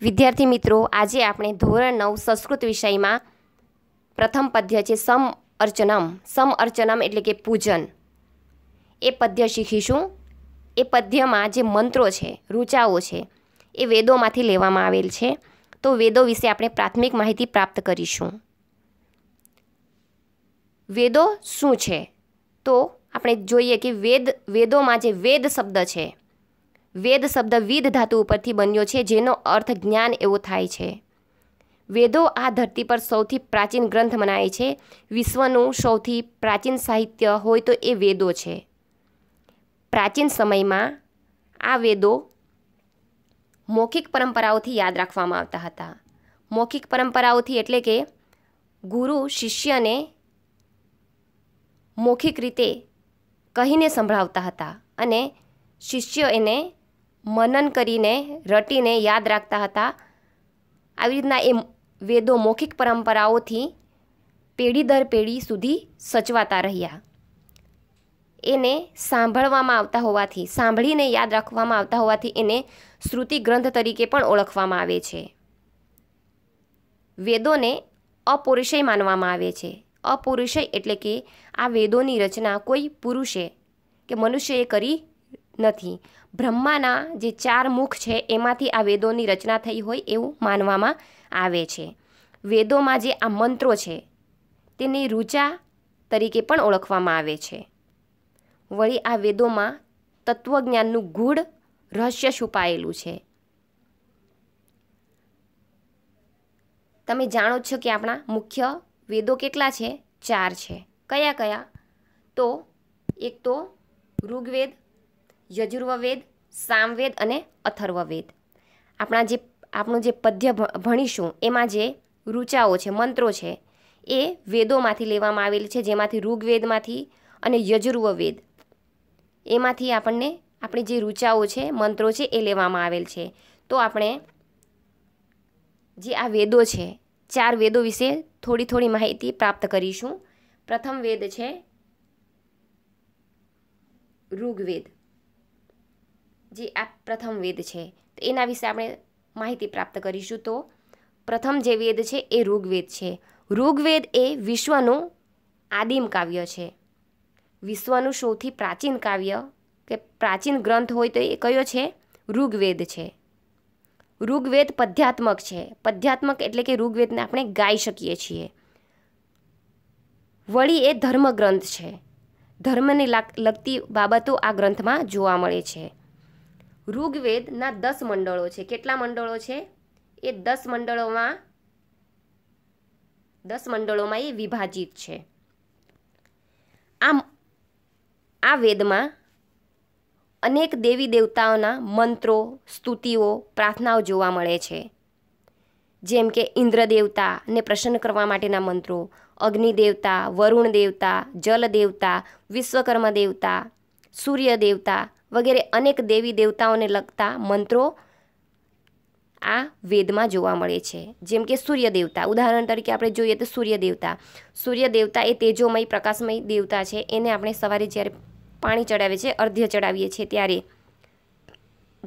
વિદ્યાર્થી મિત્રો આજે આપણે ધોરણ નવ સંસ્કૃત વિષયમાં પ્રથમ પદ્ય છે સમ અર્ચનમ સમ અર્ચનમ એટલે કે પૂજન એ પદ્ય શીખીશું એ પદ્યમાં જે મંત્રો છે રૂચાઓ છે એ વેદોમાંથી લેવામાં આવેલ છે તો વેદો વિશે આપણે પ્રાથમિક માહિતી પ્રાપ્ત કરીશું વેદો શું છે તો આપણે જોઈએ કે વેદ વેદોમાં જે વેદ શબ્દ છે વેદ શબ્દ વિધ ધાતુ ઉપરથી બન્યો છે જેનો અર્થ જ્ઞાન એવો થાય છે વેદો આ ધરતી પર સૌથી પ્રાચીન ગ્રંથ મનાય છે વિશ્વનું સૌથી પ્રાચીન સાહિત્ય હોય તો એ વેદો છે પ્રાચીન સમયમાં આ વેદો મૌખિક પરંપરાઓથી યાદ રાખવામાં આવતા હતા મૌખિક પરંપરાઓથી એટલે કે ગુરુ શિષ્યને મૌખિક રીતે કહીને સંભળાવતા હતા અને શિષ્ય એને મનન કરીને રટીને યાદ રાખતા હતા આવી રીતના એ વેદો મૌખિક પરંપરાઓથી પેઢી દર પેઢી સુધી સચવાતા રહ્યા એને સાંભળવામાં આવતા હોવાથી સાંભળીને યાદ રાખવામાં આવતા હોવાથી એને શ્રુતિ ગ્રંથ તરીકે પણ ઓળખવામાં આવે છે વેદોને અપુરુષય માનવામાં આવે છે અપુરુષય એટલે કે આ વેદોની રચના કોઈ પુરુષે કે મનુષ્યએ કરી નથી બ્રહ્માના જે ચાર મુખ છે એમાંથી આ વેદોની રચના થઈ હોય એવું માનવામાં આવે છે વેદોમાં જે આ મંત્રો છે તેને રૂચા તરીકે પણ ઓળખવામાં આવે છે વળી આ વેદોમાં તત્વજ્ઞાનનું ગૂઢ રહસ્ય છુપાયેલું છે તમે જાણો છો કે આપણા મુખ્ય વેદો કેટલા છે ચાર છે કયા કયા તો એક તો ઋગ્વેદ યજુર્વવેદ સામવેદ અને અથર્વવેદ આપણા જે આપણું જે પદ્ય ભણીશું એમાં જે રૂચાઓ છે મંત્રો છે એ વેદોમાંથી લેવામાં આવેલી છે જેમાંથી ઋગ્વેદમાંથી અને યજુર્વવેદ એમાંથી આપણને આપણી જે રૂચાઓ છે મંત્રો છે એ લેવામાં આવેલ છે તો આપણે જે આ વેદો છે ચાર વેદો વિશે થોડી થોડી માહિતી પ્રાપ્ત કરીશું પ્રથમ વેદ છે ઋગ્વેદ જે આ પ્રથમ વેદ છે તો એના વિશે આપણે માહિતી પ્રાપ્ત કરીશું તો પ્રથમ જે વેદ છે એ ઋગ્વેદ છે ઋગ્વેદ એ વિશ્વનું આદિમ કાવ્ય છે વિશ્વનું સૌથી પ્રાચીન કાવ્ય કે પ્રાચીન ગ્રંથ હોય તો એ કયો છે ઋગ્વેદ છે ઋગ્વેદ પધ્યાત્મક છે પધ્યાત્મક એટલે કે ઋગ્વેદને આપણે ગાઈ શકીએ છીએ વળી એ ધર્મગ્રંથ છે ધર્મને લગતી બાબતો આ ગ્રંથમાં જોવા મળે છે ઋગ્વેદના દસ મંડળો છે કેટલા મંડળો છે એ દસ મંડળોમાં દસ મંડળોમાં એ વિભાજિત છે આમ આ વેદમાં અનેક દેવી દેવતાઓના મંત્રો સ્તુતિઓ પ્રાર્થનાઓ જોવા મળે છે જેમ કે ઇન્દ્ર પ્રસન્ન કરવા માટેના મંત્રો અગ્નિ દેવતા વરુણ દેવતા જલ દેવતા વિશ્વકર્મા દેવતા સૂર્ય દેવતા વગેરે અનેક દેવી દેવતાઓને લગતા મંત્રો આ વેદમાં જોવા મળે છે જેમ કે સૂર્ય દેવતા ઉદાહરણ તરીકે આપણે જોઈએ તો સૂર્ય દેવતા સૂર્ય દેવતા એ તેજોમય પ્રકાશમય દેવતા છે એને આપણે સવારે જ્યારે પાણી ચડાવીએ છીએ અર્ધ્ય ચડાવીએ છીએ ત્યારે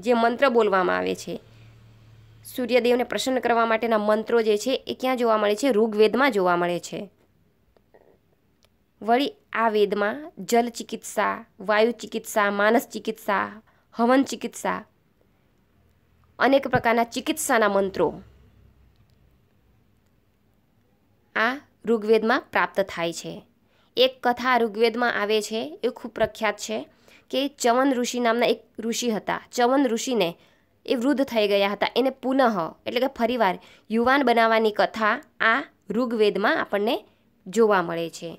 જે મંત્ર બોલવામાં આવે છે સૂર્યદેવને પ્રસન્ન કરવા માટેના મંત્રો જે છે એ ક્યાં જોવા મળે છે ઋગ્વેદમાં જોવા મળે છે વળી આ વેદમાં જલ ચિકિત્સા વાયુ ચિકિત્સા માનસ ચિકિત્સા હવન ચિકિત્સા અનેક પ્રકારના ચિકિત્સાના મંત્રો આ ઋગ્વેદમાં પ્રાપ્ત થાય છે એક કથા ઋગ્વેદમાં આવે છે એ ખૂબ પ્રખ્યાત છે કે ચવન ઋષિ નામના એક ઋષિ હતા ચવન ઋષિને એ વૃદ્ધ થઈ ગયા હતા એને પુનઃ એટલે કે ફરીવાર યુવાન બનાવવાની કથા આ ઋગ્વેદમાં આપણને જોવા મળે છે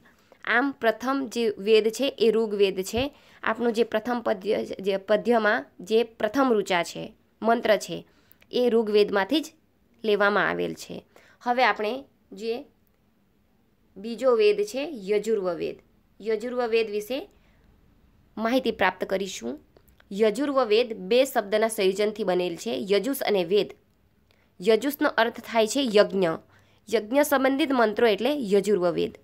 આમ પ્રથમ જે વેદ છે એ ઋગ્વેદ છે આપણું જે પ્રથમ પદ્ય જે પદ્યમાં જે પ્રથમ રૂચા છે મંત્ર છે એ ઋગ્વેદમાંથી જ લેવામાં આવેલ છે હવે આપણે જે બીજો વેદ છે યજુર્વવેદ યજુર્વવેદ વિશે માહિતી પ્રાપ્ત કરીશું યજુર્વવેદ બે શબ્દના સંયોજનથી બનેલ છે યજુસ અને વેદ યજુસનો અર્થ થાય છે યજ્ઞ યજ્ઞ સંબંધિત મંત્રો એટલે યજુર્વવેદ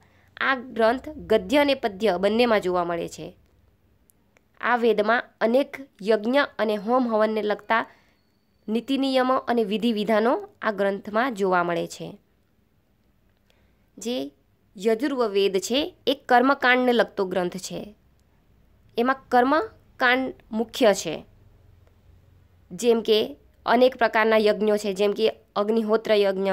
આ ગ્રંથ ગદ્ય અને પદ્ય બંનેમાં જોવા મળે છે આ વેદમાં અનેક યજ્ઞ અને હોમ હવનને લગતા નીતિ નિયમો અને વિધિ વિધાનો આ ગ્રંથમાં જોવા મળે છે જે યજુર્વવેદ છે એ કર્મકાંડને લગતો ગ્રંથ છે એમાં કર્મકાંડ મુખ્ય છે જેમ કે અનેક પ્રકારના યજ્ઞો છે જેમ કે અગ્નિહોત્ર યજ્ઞ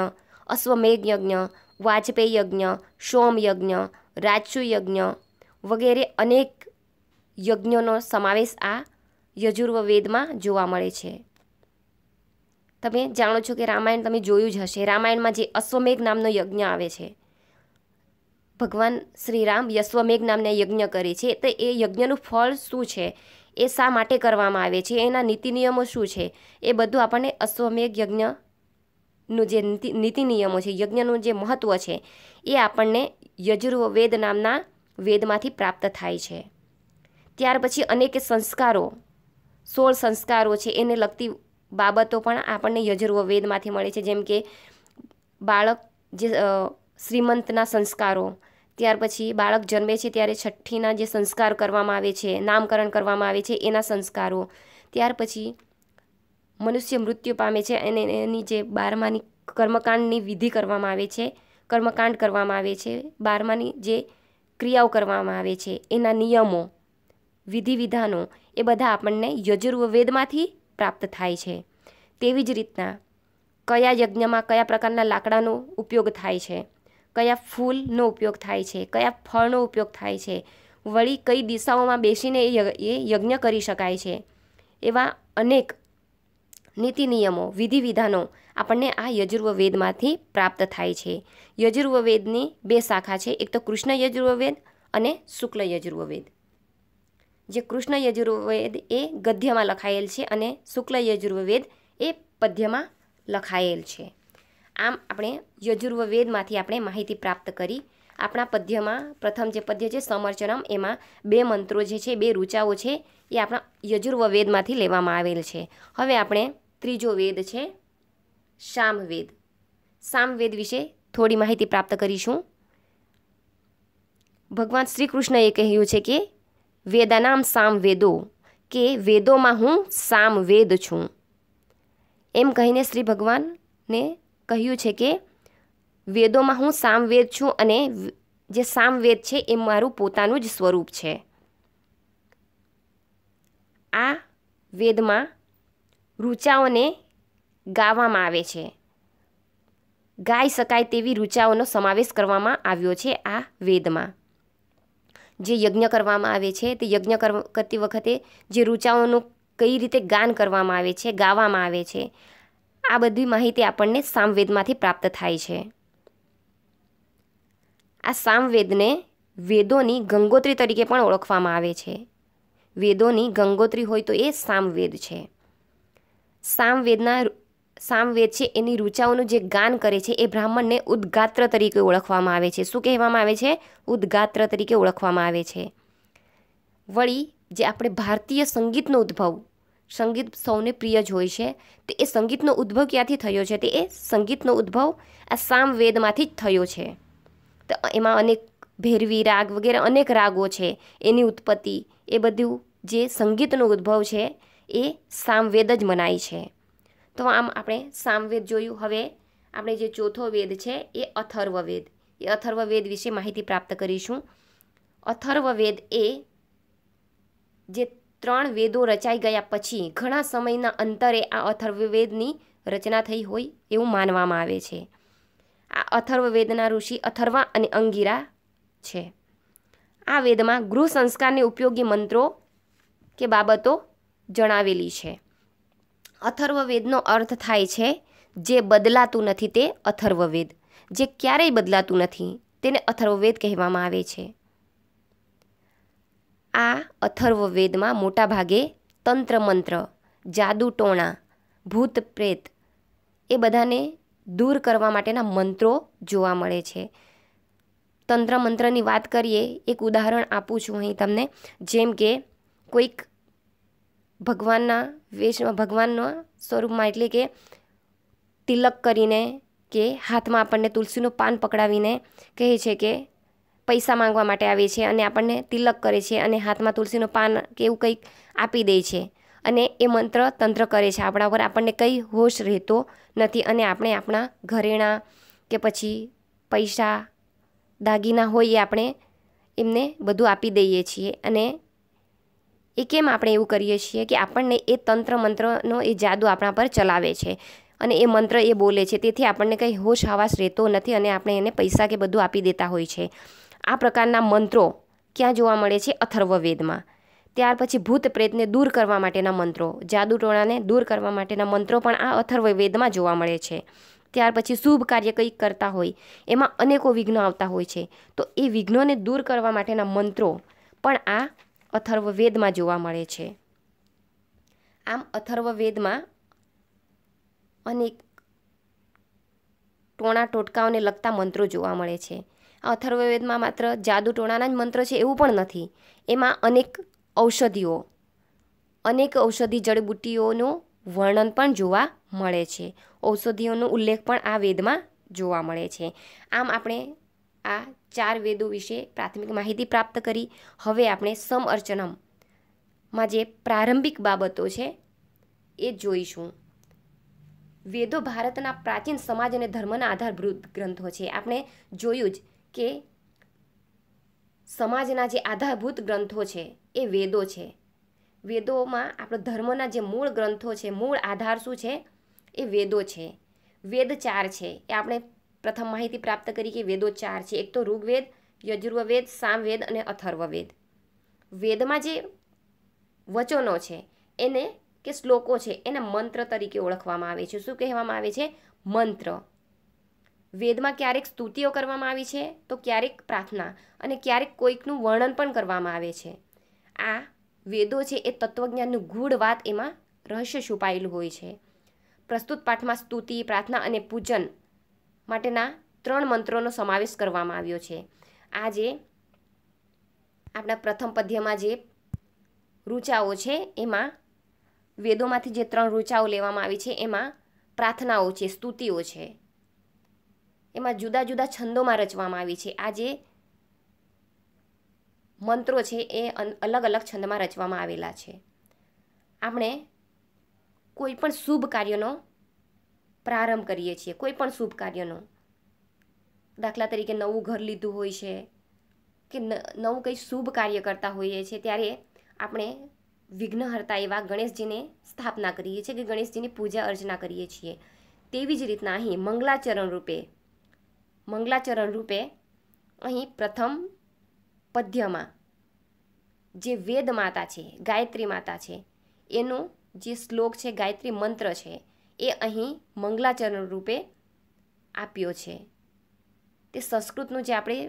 અશ્વમેઘ યજ્ઞ વાજપેયી યજ્ઞ સોમ યજ્ઞ રાજસુ યજ્ઞ વગેરે અનેક યજ્ઞોનો સમાવેશ આ યજુર્વવેદમાં જોવા મળે છે તમે જાણો છો કે રામાયણ તમે જોયું જ હશે રામાયણમાં જે અશ્વમેઘ નામનો યજ્ઞ આવે છે ભગવાન શ્રીરામ યશ્વમેઘ નામને યજ્ઞ કરે છે તો એ યજ્ઞનું ફળ શું છે એ શા માટે કરવામાં આવે છે એના નીતિ નિયમો શું છે એ બધું આપણને અશ્વમેઘ યજ્ઞ નું જે નીતિ નિયમો છે યજ્ઞનું જે મહત્ત્વ છે એ આપણને યજુર્વેદ નામના વેદમાંથી પ્રાપ્ત થાય છે ત્યાર પછી અનેક સંસ્કારો સોળ સંસ્કારો છે એને લગતી બાબતો પણ આપણને યજુર્વેદમાંથી મળે છે જેમ કે બાળક જે શ્રીમંતના સંસ્કારો ત્યાર પછી બાળક જન્મે છે ત્યારે છઠ્ઠીના જે સંસ્કાર કરવામાં આવે છે નામકરણ કરવામાં આવે છે એના સંસ્કારો ત્યાર પછી મનુષ્ય મૃત્યુ પામે છે અને એની જે બારમાની કર્મકાંડની વિધિ કરવામાં આવે છે કર્મકાંડ કરવામાં આવે છે બારમાની જે ક્રિયાઓ કરવામાં આવે છે એના નિયમો વિધિ વિધાનો એ બધા આપણને યજુર્વેદમાંથી પ્રાપ્ત થાય છે તેવી જ રીતના કયા યજ્ઞમાં કયા પ્રકારના લાકડાનો ઉપયોગ થાય છે કયા ફૂલનો ઉપયોગ થાય છે કયા ફળનો ઉપયોગ થાય છે વળી કઈ દિશાઓમાં બેસીને એ યજ્ઞ કરી શકાય છે એવા અનેક નીતિ નિયમો વિધિ વિધાનો આપણને આ યજુર્વવેદમાંથી પ્રાપ્ત થાય છે યજુર્વવેદની બે શાખા છે એક તો કૃષ્ણ યજુર્વવેદ અને શુક્લ યજુર્વવેદ જે કૃષ્ણ યજુર્વવેદ એ ગદ્યમાં લખાયેલ છે અને શુક્લ યજુર્વવેદ એ પદ્યમાં લખાયેલ છે આમ આપણે યજુર્વવેદમાંથી આપણે માહિતી પ્રાપ્ત કરી આપણા પદ્યમાં પ્રથમ જે પદ્ય છે સમર્ચનમ એમાં બે મંત્રો જે છે બે રૂચાઓ છે એ આપણા યજુર્વવેદમાંથી લેવામાં આવેલ છે હવે આપણે ત્રીજો વેદ છે સામવેદ સામવેદ વિશે થોડી માહિતી પ્રાપ્ત કરીશું ભગવાન શ્રી કૃષ્ણએ કહ્યું છે કે વેદાનામ સામવેદો કે વેદોમાં હું સામવેદ છું એમ કહીને શ્રી ભગવાનને કહ્યું છે કે વેદોમાં હું સામવેદ છું અને જે સામવેદ છે એ મારું પોતાનું જ સ્વરૂપ છે આ વેદમાં રૂચાઓને ગાવામાં આવે છે ગાઈ શકાય તેવી રૂચાઓનો સમાવેશ કરવામાં આવ્યો છે આ વેદમાં જે યજ્ઞ કરવામાં આવે છે તે યજ્ઞ કરતી વખતે જે રૂચાઓનું કઈ રીતે ગાન કરવામાં આવે છે ગાવામાં આવે છે આ બધી માહિતી આપણને સામવેદમાંથી પ્રાપ્ત થાય છે આ સામવેદને વેદોની ગંગોત્રી તરીકે પણ ઓળખવામાં આવે છે વેદોની ગંગોત્રી હોય તો એ સામવેદ છે સામવેદના સામવેદ છે એની રૂચાઓનું જે ગાન કરે છે એ બ્રાહ્મણને ઉદ્ગાત્ર તરીકે ઓળખવામાં આવે છે શું કહેવામાં આવે છે ઉદ્ગાત્ર તરીકે ઓળખવામાં આવે છે વળી જે આપણે ભારતીય સંગીતનો ઉદ્ભવ સંગીત સૌને પ્રિય જ હોય છે તો એ સંગીતનો ઉદ્ભવ ક્યાંથી થયો છે તે એ સંગીતનો ઉદ્ભવ આ સામવેદમાંથી જ થયો છે તો એમાં અનેક ભેરવી રાગ વગેરે અનેક રાગો છે એની ઉત્પત્તિ એ બધું જે સંગીતનો ઉદ્ભવ છે એ સામવેદ જ મનાય છે તો આમ આપણે સામવેદ જોયું હવે આપણે જે ચોથો વેદ છે એ અથર્વવેદ એ અથર્વવેદ વિશે માહિતી પ્રાપ્ત કરીશું અથર્વવેદ એ જે ત્રણ વેદો રચાઈ ગયા પછી ઘણા સમયના અંતરે આ અથર્વવેદની રચના થઈ હોય એવું માનવામાં આવે છે આ અથર્વવેદના ઋષિ અથર્વા અને અંગીરા છે આ વેદમાં ગૃહ સંસ્કારને ઉપયોગી મંત્રો કે બાબતો જણાવેલી છે અથર્વવેદનો અર્થ થાય છે જે બદલાતું નથી તે અથર્વવેદ જે ક્યારેય બદલાતું નથી તેને અથર્વવેદ કહેવામાં આવે છે આ અથર્વવેદમાં મોટાભાગે તંત્ર મંત્ર જાદુ ટોણા ભૂત પ્રેત એ બધાને દૂર કરવા માટેના મંત્રો જોવા મળે છે તંત્ર મંત્રની વાત કરીએ એક ઉદાહરણ આપું છું અહીં તમને જેમ કે કોઈક ભગવાનના વેશમાં ભગવાનના સ્વરૂપમાં એટલે કે તિલક કરીને કે હાથમાં આપણને તુલસીનું પાન પકડાવીને કહે છે કે પૈસા માંગવા માટે આવે છે અને આપણને તિલક કરે છે અને હાથમાં તુલસીનું પાન કે એવું કંઈક આપી દે છે અને એ મંત્ર તંત્ર કરે છે આપણા પર આપણને કંઈ હોશ રહેતો નથી અને આપણે આપણા ઘરેણાં કે પછી પૈસા દાગીના હોય એ આપણે એમને બધું આપી દઈએ છીએ અને એ કેમ આપણે એવું કરીએ છીએ કે આપણને એ તંત્ર મંત્રનો એ જાદુ આપણા પર ચલાવે છે અને એ મંત્ર એ બોલે છે તેથી આપણને કંઈ હોશ હવાસ રહેતો નથી અને આપણે એને પૈસા કે બધું આપી દેતા હોય છે આ પ્રકારના મંત્રો ક્યાં જોવા મળે છે અથર્વવેદમાં ત્યાર પછી ભૂત પ્રેતને દૂર કરવા માટેના મંત્રો જાદુટોણાને દૂર કરવા માટેના મંત્રો પણ આ અથર્વવેદમાં જોવા મળે છે ત્યાર પછી શુભ કાર્ય કંઈક કરતા હોય એમાં અનેકો વિઘ્નો આવતા હોય છે તો એ વિઘ્નોને દૂર કરવા માટેના મંત્રો પણ આ અથર્વવેદમાં જોવા મળે છે આમ અથર્વવેદમાં અનેક ટોણા ટોટકાઓને લગતા મંત્રો જોવા મળે છે આ અથર્વવેદમાં માત્ર જાદુ ટોણાના જ મંત્ર છે એવું પણ નથી એમાં અનેક ઔષધિઓ અનેક ઔષધિ જડીબુટ્ટીઓનું વર્ણન પણ જોવા મળે છે ઔષધિઓનો ઉલ્લેખ પણ આ વેદમાં જોવા મળે છે આમ આપણે આ ચાર વેદો વિશે પ્રાથમિક માહિતી પ્રાપ્ત કરી હવે આપણે સમ અર્ચનમમાં જે પ્રારંભિક બાબતો છે એ જોઈશું વેદો ભારતના પ્રાચીન સમાજ અને ધર્મના આધારભૂત ગ્રંથો છે આપણે જોયું જ કે સમાજના જે આધારભૂત ગ્રંથો છે એ વેદો છે વેદોમાં આપણો ધર્મના જે મૂળ ગ્રંથો છે મૂળ આધાર શું છે એ વેદો છે વેદ ચાર છે એ આપણે પ્રથમ માહિતી પ્રાપ્ત કરી કે વેદો ચાર છે એક તો ઋગ્વેદ યજુર્વવેદ સામવેદ અને અથર્વવેદ વેદમાં જે વચનો છે એને કે શ્લોકો છે એને મંત્ર તરીકે ઓળખવામાં આવે છે શું કહેવામાં આવે છે મંત્ર વેદમાં ક્યારેક સ્તુતિઓ કરવામાં આવી છે તો ક્યારેક પ્રાર્થના અને ક્યારેક કોઈકનું વર્ણન પણ કરવામાં આવે છે આ વેદો છે એ તત્વજ્ઞાનનું ગૂઢ વાત એમાં રહસ્ય છુપાયેલું હોય છે પ્રસ્તુત પાઠમાં સ્તુતિ પ્રાર્થના અને પૂજન માટેના ત્રણ મંત્રોનો સમાવેશ કરવામાં આવ્યો છે આ જે આપણા પ્રથમ પદ્યમાં જે રૂચાઓ છે એમાં વેદોમાંથી જે ત્રણ રૂચાઓ લેવામાં આવી છે એમાં પ્રાર્થનાઓ છે સ્તુતિઓ છે એમાં જુદા જુદા છંદોમાં રચવામાં આવી છે આ જે મંત્રો છે એ અલગ અલગ છંદમાં રચવામાં આવેલા છે આપણે કોઈ પણ શુભ કાર્યનો પ્રારંભ કરીએ છીએ કોઈ પણ શુભ કાર્યનો દાખલા તરીકે નવું ઘર લીધું હોય છે કે નવું કંઈ શુભ કાર્ય કરતા હોઈએ છીએ ત્યારે આપણે વિઘ્નહર્તા એવા ગણેશજીને સ્થાપના કરીએ છીએ કે ગણેશજીની પૂજા અર્ચના કરીએ છીએ તેવી જ રીતના અહીં મંગલાચરણ રૂપે મંગલાચરણ રૂપે અહીં પ્રથમ પદ્યમાં જે વેદ માતા છે ગાયત્રી માતા છે એનું જે શ્લોક છે ગાયત્રી મંત્ર છે એ અહીં મંગલાચરણ રૂપે આપ્યો છે તે સંસ્કૃતનું જે આપણે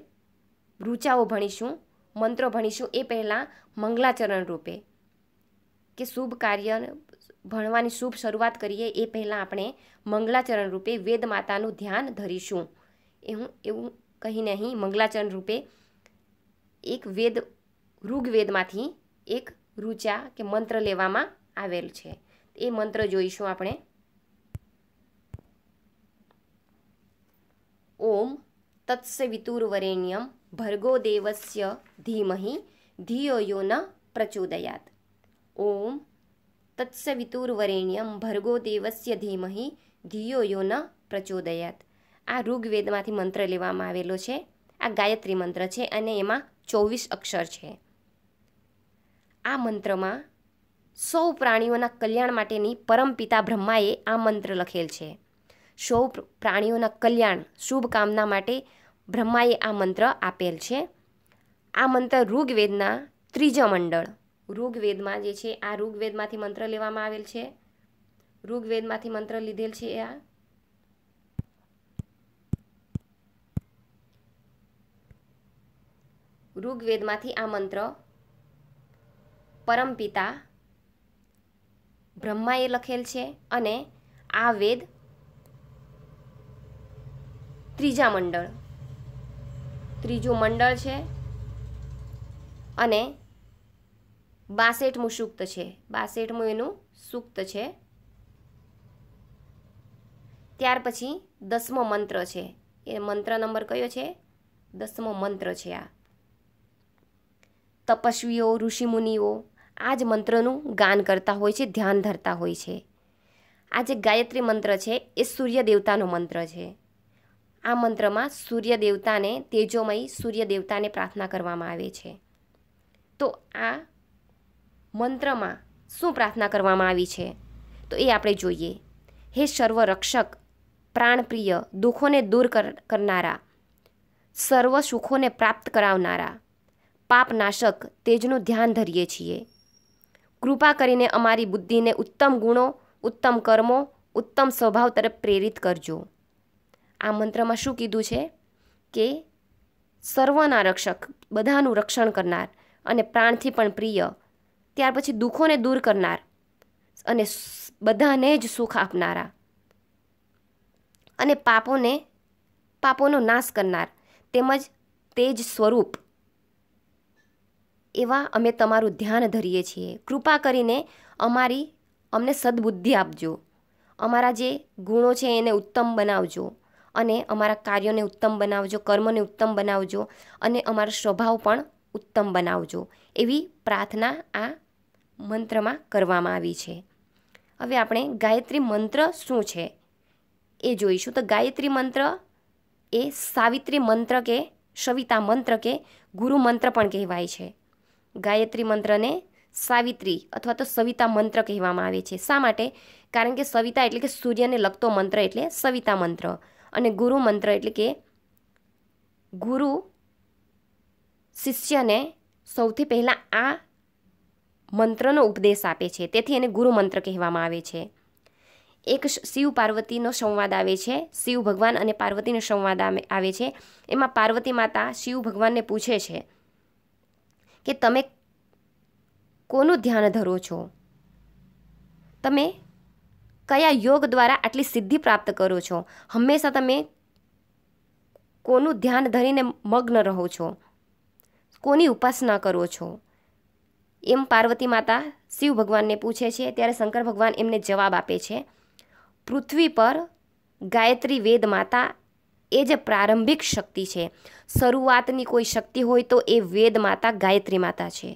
ઋચાઓ ભણીશું મંત્રો ભણીશું એ પહેલાં મંગલાચરણ રૂપે કે શુભ કાર્ય ભણવાની શુભ શરૂઆત કરીએ એ પહેલાં આપણે મંગલાચરણ રૂપે વેદ માતાનું ધ્યાન ધરીશું એ હું એવું કહીને અહીં મંગલાચરણ રૂપે એક વેદ ઋગ્વેદમાંથી એક રૂચા કે મંત્ર લેવામાં આવેલ છે એ મંત્ર જોઈશું આપણે ઓમ તત્સવિતુર્વરેણ્યમ ભર્ગો દેવસ્ય ધીમહી ધિયો યો ન પ્રચોદયાત ઓમ તત્સવિતુર્વરેણ્યમ ભર્ગો દેવસ્ય ધીમહી ધિયો યો ન પ્રચોદયાત આ ઋગ્વેદમાંથી મંત્ર લેવામાં આવેલો છે આ ગાયત્રી મંત્ર છે અને એમાં ચોવીસ અક્ષર છે આ મંત્રમાં સૌ પ્રાણીઓના કલ્યાણ માટેની પરમપિતા બ્રહ્માએ આ મંત્ર લખેલ છે સૌ પ્રાણીઓના કલ્યાણ શુભકામના માટે બ્રહ્માએ આ મંત્ર આપેલ છે આ મંત્ર ઋગ્વેદના ત્રીજા મંડળ ઋગ્વેદમાં જે છે આ ઋગ્વેદમાંથી મંત્ર લેવામાં આવેલ છે ઋગ્વેદમાંથી મંત્ર લીધેલ છે આ ઋગ્વેદમાંથી આ મંત્ર પરમપિતા બ્રહ્માએ લખેલ છે અને આ વેદ ત્રીજા મંડળ ત્રીજું મંડળ છે અને બાસઠમું સુક્ત છે બાસઠમું એનું સૂક્ત છે ત્યાર પછી દસમો મંત્ર છે એ મંત્ર નંબર કયો છે દસમો મંત્ર છે આ તપસ્વીઓ ઋષિમુનિઓ આ જ મંત્રનું ગાન કરતા હોય છે ધ્યાન ધરતા હોય છે આ જે ગાયત્રી મંત્ર છે એ સૂર્ય દેવતાનો મંત્ર છે આ મંત્રમાં સૂર્ય દેવતાને તેજોમય સૂર્ય દેવતાને પ્રાર્થના કરવામાં આવે છે તો આ મંત્રમાં શું પ્રાર્થના કરવામાં આવી છે તો એ આપણે જોઈએ હે સર્વરક્ષક પ્રાણપ્રિય દુઃખોને દૂર કરનારા સર્વ સુખોને પ્રાપ્ત કરાવનારા પાપનાશક તેજનું ધ્યાન ધરીએ છીએ કૃપા કરીને અમારી બુદ્ધિને ઉત્તમ ગુણો ઉત્તમ કર્મો ઉત્તમ સ્વભાવ તરફ પ્રેરિત કરજો આ મંત્રમાં શું કીધું છે કે સર્વના રક્ષક બધાનું રક્ષણ કરનાર અને પ્રાણથી પણ પ્રિય ત્યાર પછી દુઃખોને દૂર કરનાર અને બધાને જ સુખ આપનારા અને પાપોને પાપોનો નાશ કરનાર તેમજ તેજ સ્વરૂપ એવા અમે તમારું ધ્યાન ધરીએ છીએ કૃપા કરીને અમારી અમને સદબુદ્ધિ આપજો અમારા જે ગુણો છે એને ઉત્તમ બનાવજો અને અમારા કાર્યોને ઉત્તમ બનાવજો કર્મને ઉત્તમ બનાવજો અને અમારો સ્વભાવ પણ ઉત્તમ બનાવજો એવી પ્રાર્થના આ મંત્રમાં કરવામાં આવી છે હવે આપણે ગાયત્રી મંત્ર શું છે એ જોઈશું તો ગાયત્રી મંત્ર એ સાવિત્રી મંત્ર કે સવિતા મંત્ર કે ગુરુ મંત્ર પણ કહેવાય છે ગાયત્રી મંત્રને સાવિત્રી અથવા તો સવિતા મંત્ર કહેવામાં આવે છે શા માટે કારણ કે સવિતા એટલે કે સૂર્યને લગતો મંત્ર એટલે સવિતા મંત્ર અને ગુરુ મંત્ર એટલે કે ગુરુ શિષ્યને સૌથી પહેલાં આ મંત્રનો ઉપદેશ આપે છે તેથી એને ગુરુ મંત્ર કહેવામાં આવે છે એક શિવ પાર્વતીનો સંવાદ આવે છે શિવ ભગવાન અને પાર્વતીનો સંવાદ આવે છે એમાં પાર્વતી માતા શિવ ભગવાનને પૂછે છે કે તમે કોનું ધ્યાન ધરો છો તમે કયા યોગ દ્વારા આટલી સિદ્ધિ પ્રાપ્ત કરો છો હંમેશા તમે કોનું ધ્યાન ધરીને મગ્ન રહો છો કોની ઉપાસના કરો છો એમ પાર્વતી માતા શિવ ભગવાનને પૂછે છે ત્યારે શંકર ભગવાન એમને જવાબ આપે છે પૃથ્વી પર ગાયત્રી વેદ માતા એ જે પ્રારંભિક શક્તિ છે શરૂઆતની કોઈ શક્તિ હોય તો એ વેદ માતા ગાયત્રી માતા છે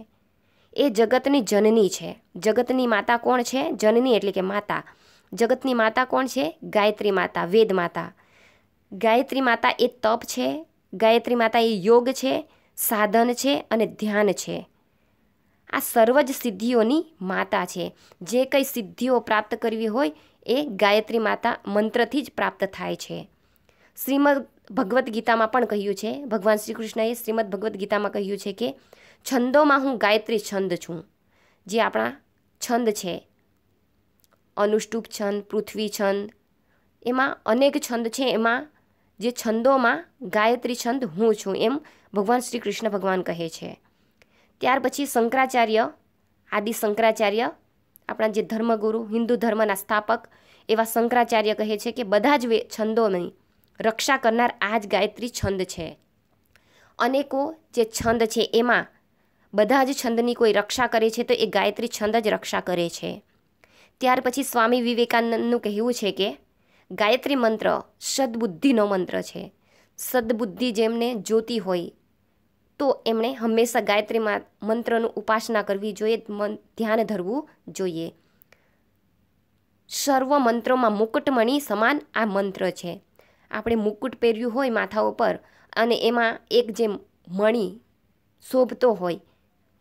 એ જગતની જનની છે જગતની માતા કોણ છે જનની એટલે કે માતા જગતની માતા કોણ છે ગાયત્રી માતા વેદ માતા ગાયત્રી માતા એ તપ છે ગાયત્રી માતા એ યોગ છે સાધન છે અને ધ્યાન છે આ સર્વ જ સિદ્ધિઓની માતા છે જે કંઈ સિદ્ધિઓ પ્રાપ્ત કરવી હોય એ ગાયત્રી માતા મંત્રથી જ પ્રાપ્ત થાય છે શ્રીમદ ભગવદ્ ગીતામાં પણ કહ્યું છે ભગવાન શ્રી કૃષ્ણએ શ્રીમદ ભગવદ્ ગીતામાં કહ્યું છે કે છંદોમાં હું ગાયત્રી છંદ છું જે આપણા છંદ છે અનુષ્ટુપ છંદ પૃથ્વી છંદ એમાં અનેક છંદ છે એમાં જે છંદોમાં ગાયત્રી છંદ હું છું એમ ભગવાન શ્રી કૃષ્ણ ભગવાન કહે છે ત્યાર પછી શંકરાચાર્ય આદિ શંકરાચાર્ય આપણા જે ધર્મગુરુ હિન્દુ ધર્મના સ્થાપક એવા શંકરાચાર્ય કહે છે કે બધા જ છંદોની રક્ષા કરનાર આ જ ગાયત્રી છંદ છે અનેકો જે છંદ છે એમાં બધા જ છંદની કોઈ રક્ષા કરે છે તો એ ગાયત્રી છંદ જ રક્ષા કરે છે ત્યાર પછી સ્વામી વિવેકાનંદનું કહેવું છે કે ગાયત્રી મંત્ર સદબુદ્ધિનો મંત્ર છે સદબુદ્ધિ જેમને જોતી હોય તો એમણે હંમેશા ગાયત્રી મંત્રનું ઉપાસના કરવી જોઈએ ધ્યાન ધરવું જોઈએ સર્વ મંત્રોમાં મુકુટમણી સમાન આ મંત્ર છે આપણે મુકુટ પહેર્યું હોય માથા ઉપર અને એમાં એક જે મણી શોભતો હોય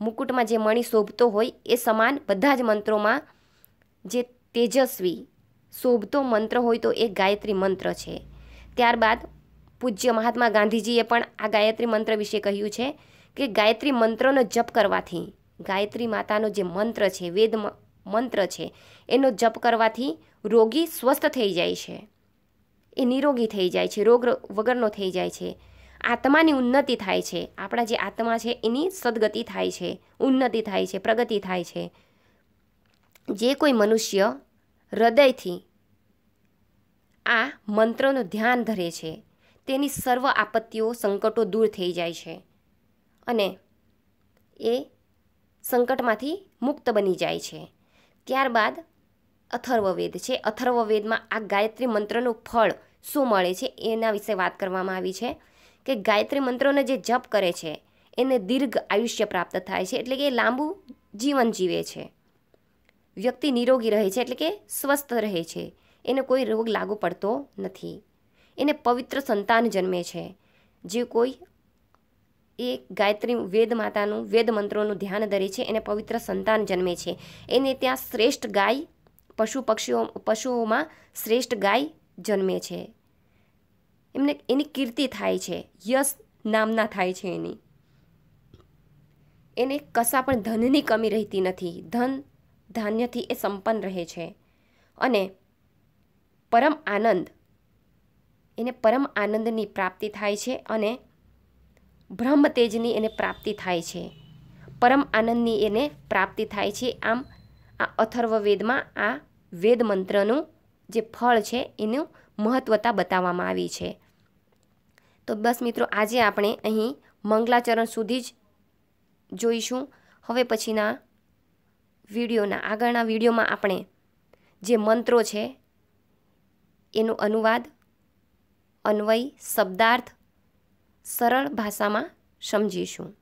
મુકુટમાં જે મણી શોભતો હોય એ સમાન બધા જ મંત્રોમાં જે તેજસ્વી શોભતો મંત્ર હોય તો એ ગાયત્રી મંત્ર છે ત્યારબાદ પૂજ્ય મહાત્મા ગાંધીજીએ પણ આ ગાયત્રી મંત્ર વિશે કહ્યું છે કે ગાયત્રી મંત્રનો જપ કરવાથી ગાયત્રી માતાનો જે મંત્ર છે વેદ મંત્ર છે એનો જપ કરવાથી રોગી સ્વસ્થ થઈ જાય છે એ નિરોગી થઈ જાય છે રોગ વગરનો થઈ જાય છે આત્માની ઉન્નતિ થાય છે આપણા જે આત્મા છે એની સદગતિ થાય છે ઉન્નતિ થાય છે પ્રગતિ થાય છે જે કોઈ મનુષ્ય હૃદયથી આ મંત્રનું ધ્યાન ધરે છે તેની સર્વ આપત્તિઓ સંકટો દૂર થઈ જાય છે અને એ સંકટમાંથી મુક્ત બની જાય છે ત્યારબાદ અથર્વવેદ છે અથર્વવેદમાં આ ગાયત્રી મંત્રનું ફળ શું મળે છે એના વિશે વાત કરવામાં આવી છે કે ગાયત્રી મંત્રોને જે જપ કરે છે એને દીર્ઘ આયુષ્ય પ્રાપ્ત થાય છે એટલે કે લાંબુ જીવન જીવે છે વ્યક્તિ નિરોગી રહે છે એટલે કે સ્વસ્થ રહે છે એને કોઈ રોગ લાગુ પડતો નથી એને પવિત્ર સંતાન જન્મે છે જે કોઈ એ ગાયત્રી વેદ માતાનું વેદ મંત્રોનું ધ્યાન ધરે છે એને પવિત્ર સંતાન જન્મે છે એને ત્યાં શ્રેષ્ઠ ગાય પશુ પક્ષીઓ પશુઓમાં શ્રેષ્ઠ ગાય જન્મે છે એમને એની કીર્તિ થાય છે યશ નામના થાય છે એની એને કશા પણ ધનની કમી રહેતી નથી ધન ધાન્યથી એ સંપન્ન રહે છે અને પરમ આનંદ એને પરમ આનંદની પ્રાપ્તિ થાય છે અને બ્રહ્મ તેજની એને પ્રાપ્તિ થાય છે પરમ આનંદની એને પ્રાપ્તિ થાય છે આમ આ અથર્વવેદમાં આ વેદ મંત્રનું જે ફળ છે એનું મહત્વતા બતાવવામાં આવી છે તો બસ મિત્રો આજે આપણે અહીં મંગલાચરણ સુધી જ જોઈશું હવે પછીના વિડીયોના આગળના વિડીયોમાં આપણે જે મંત્રો છે એનો અનુવાદ અન્વય શબ્દાર્થ સરળ ભાષામાં સમજીશું